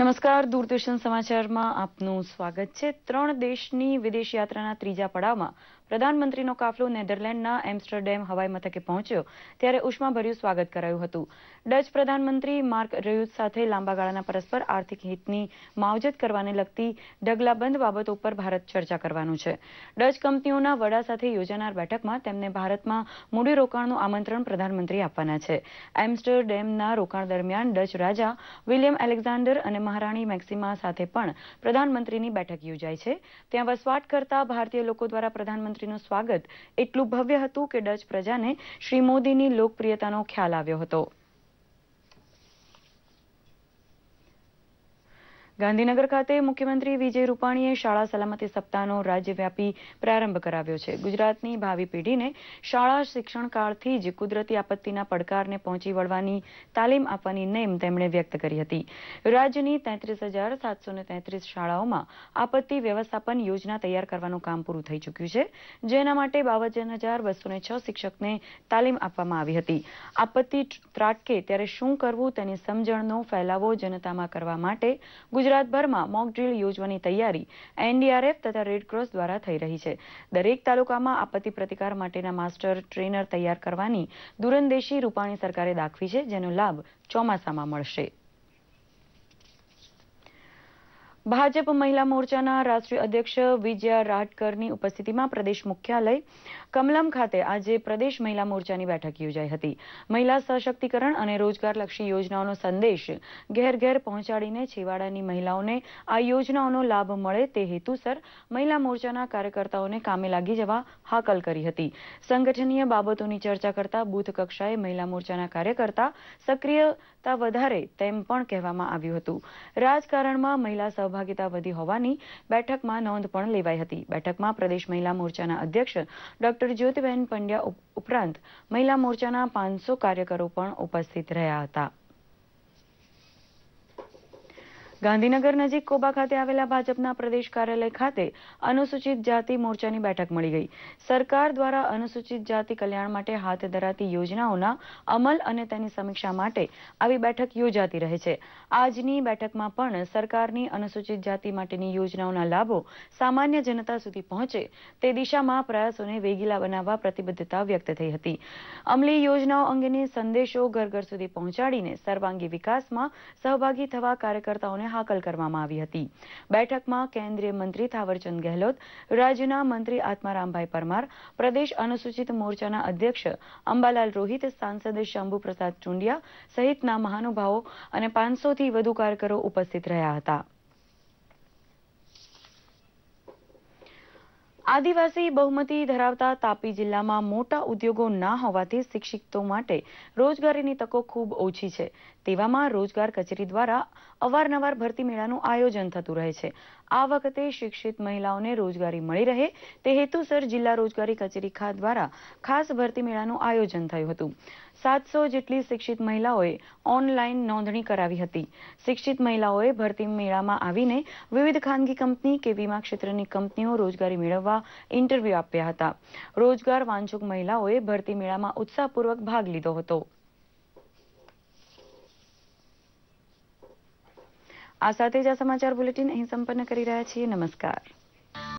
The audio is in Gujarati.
નમસ્કાર દૂરદર્શન સમાચારમાં આપનું સ્વાગત છે ત્રણ દેશની વિદેશ યાત્રાના ત્રીજા પડાવમાં પ્રધાનમંત્રીનો કાફલો નેધરલેન્ડના એમ્સ્ટરડેમ હવાઈ મથકે પહોંચ્યો ત્યારે ઉષ્માભર્યું સ્વાગત કરાયું હતું ડચ પ્રધાનમંત્રી માર્ક રયુત સાથે લાંબા ગાળાના પરસ્પર આર્થિક હિતની માવજત કરવાને લગતી ઢગલાબંધ બાબતો ઉપર ભારત ચર્ચા કરવાનું છે ડચ કંપનીઓના વડા સાથે યોજાનાર બેઠકમાં તેમને ભારતમાં મૂડીરોકાણનું આમંત્રણ પ્રધાનમંત્રી આપવાના છે એમ્સ્ટરડેમના રોકાણ દરમિયાન ડચ રાજા વિલિયમ એલેક્ઝાન્ડર અને મહારાણી મેક્સિમા સાથે પણ પ્રધાનમંત્રીની બેઠક યોજાઈ છે ત્યાં વસવાટ કરતા ભારતીય લોકો દ્વારા પ્રધાનમંત્રી પ્રધાનમંત્રીનું સ્વાગત એટલું ભવ્ય હતું કે ડચ પ્રજાને શ્રી મોદીની લોકપ્રિયતાનો ખ્યાલ આવ્યો હતો ગાંધીનગર ખાતે મુખ્યમંત્રી વિજય રૂપાણીએ શાળા સલામતી સપ્તાહનો રાજ્યવ્યાપી પ્રારંભ કરાવ્યો છે ગુજરાતની ભાવિ પેઢીને શાળા શિક્ષણકાળથી જ કુદરતી આપત્તિના પડકારને પહોંચી વળવાની તાલીમ આપવાની નેમ તેમણે વ્યક્ત કરી હતી રાજ્યની તેત્રીસ શાળાઓમાં આપત્તિ વ્યવસ્થાપન યોજના તૈયાર કરવાનું કામ પૂરું થઈ ચૂક્યું છે જેના માટે બાવન હજાર બસો છ શિક્ષકને તાલીમ આપવામાં આવી હતી આપત્તિ ત્રાટકે ત્યારે શું કરવું તેની સમજણનો ફેલાવો જનતામાં કરવા માટે ગુજરાતભરમાં મોક ડ્રીલ યોજવાની તૈયારી એનડીઆરએફ તથા રેડક્રોસ દ્વારા થઈ રહી છે દરેક તાલુકામાં આપત્તિ પ્રતિકાર માટેના માસ્ટર ટ્રેનર તૈયાર કરવાની દૂરંદેશી રૂપાણી સરકારે દાખવી છે જેનો લાભ ચોમાસામાં મળશે ભાજપ મહિલા મોરચાના રાષ્ટ્રીય અધ્યક્ષ વિજયા રાટકરની ઉપસ્થિતિમાં પ્રદેશ મુખ્યાલય કમલમ ખાતે આજે પ્રદેશ મહિલા મોરચાની બેઠક યોજાઈ હતી મહિલા સશક્તિકરણ અને રોજગારલક્ષી યોજનાઓનો સંદેશ ઘેર ઘેર પહોંચાડીને છેવાડાની મહિલાઓને આ યોજનાઓનો લાભ મળે તે હેતુસર મહિલા મોરચાના કાર્યકર્તાઓને કામે લાગી જવા હાકલ કરી હતી સંગઠનીય બાબતોની ચર્ચા કરતા બુથ કક્ષાએ મહિલા મોરચાના કાર્યકર્તા સક્રિયતા વધારે તેમ પણ કહેવામાં આવ્યું હતું રાજકારણમાં મહિલા સહભાગીતા વધી હોવાની બેઠકમાં નોંધ પણ લેવાઈ હતી બેઠકમાં પ્રદેશ મહિલા મોરચાના અધ્યક્ષ ડોક્ટર જ્યોતિબેન પંડ્યા ઉપરાંત મહિલા મોરચાના પાંચસો કાર્યકરો પણ ઉપસ્થિત રહ્યા હતા ગાંધીનગર નજીક કોબા ખાતે આવેલા ભાજપના પ્રદેશ કાર્યાલય ખાતે અનુસૂચિત જાતિ મોરચાની બેઠક મળી ગઈ સરકાર દ્વારા અનુસૂચિત જાતિ કલ્યાણ માટે હાથ ધરાતી યોજનાઓના અમલ અને તેની સમીક્ષા માટે આવી બેઠક યોજાતી રહે છે આજની બેઠકમાં પણ સરકારની અનુસૂચિત જાતિ માટેની યોજનાઓના લાભો સામાન્ય જનતા સુધી પહોંચે તે દિશામાં પ્રયાસોને વેગીલા બનાવવા પ્રતિબદ્ધતા વ્યક્ત થઈ હતી અમલી યોજનાઓ અંગેની સંદેશો ઘર ઘર સુધી પહોંચાડીને સર્વાંગી વિકાસમાં સહભાગી થવા કાર્યકર્તાઓને હાકલ કરવામાં આવી હતી બેઠકમાં કેન્દ્રીય મંત્રી થાવરચંદ ગેહલોત રાજ્યના મંત્રી આત્મારામભાઈ પરમાર પ્રદેશ અનુસૂચિત મોરચાના અધ્યક્ષ અંબાલાલ રોહિત સાંસદ શંભુ પ્રસાદ ચુંડિયા સહિતના મહાનુભાવો અને પાંચસોથી વધુ કાર્યકરો ઉપસ્થિત રહ્યા હતા આદિવાસી બહુમતી ધરાવતા તાપી જિલ્લામાં મોટા ઉદ્યોગો ના હોવાથી શિક્ષિતો માટે રોજગારીની તકો ખૂબ ઓછી છે તેવામાં રોજગાર કચેરી દ્વારા અવારનવાર ભરતી મેળાનું આયોજન થતું રહે છે આ વખતે શિક્ષિત મહિલાઓને રોજગારી મળી રહે તે હેતુસર જિલ્લા રોજગારી કચેરી ખા દ્વારા ખાસ ભરતી મેળાનું આયોજન થયું હતું સાતસો જેટલી શિક્ષિત મહિલાઓએ ઓનલાઈન નોંધણી કરાવી હતી શિક્ષિત મહિલાઓએ ભરતી મેળામાં આવીને વિવિધ ખાનગી કંપની કે વીમા ક્ષેત્રની કંપનીઓ રોજગારી મેળવવા ઇન્ટરવ્યૂ આપ્યા હતા રોજગાર વાંચુક મહિલાઓએ ભરતી મેળામાં ઉત્સાહપૂર્વક ભાગ લીધો હતો આ સાથે જ આ સમાચાર બુલેટિન અહીં સંપન્ન કરી રહ્યા છીએ નમસ્કાર